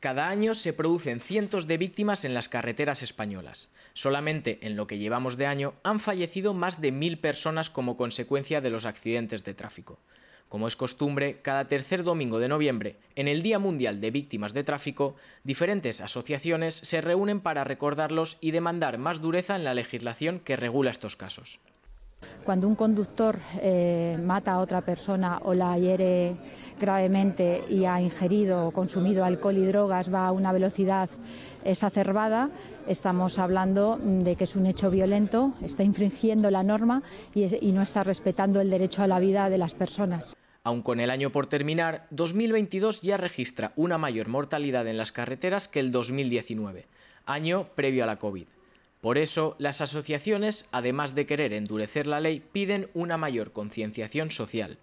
Cada año se producen cientos de víctimas en las carreteras españolas. Solamente en lo que llevamos de año han fallecido más de mil personas como consecuencia de los accidentes de tráfico. Como es costumbre, cada tercer domingo de noviembre, en el Día Mundial de Víctimas de Tráfico, diferentes asociaciones se reúnen para recordarlos y demandar más dureza en la legislación que regula estos casos cuando un conductor eh, mata a otra persona o la hiere gravemente y ha ingerido o consumido alcohol y drogas, va a una velocidad exacerbada, estamos hablando de que es un hecho violento, está infringiendo la norma y, y no está respetando el derecho a la vida de las personas. Aun con el año por terminar, 2022 ya registra una mayor mortalidad en las carreteras que el 2019, año previo a la COVID. Por eso, las asociaciones, además de querer endurecer la ley, piden una mayor concienciación social.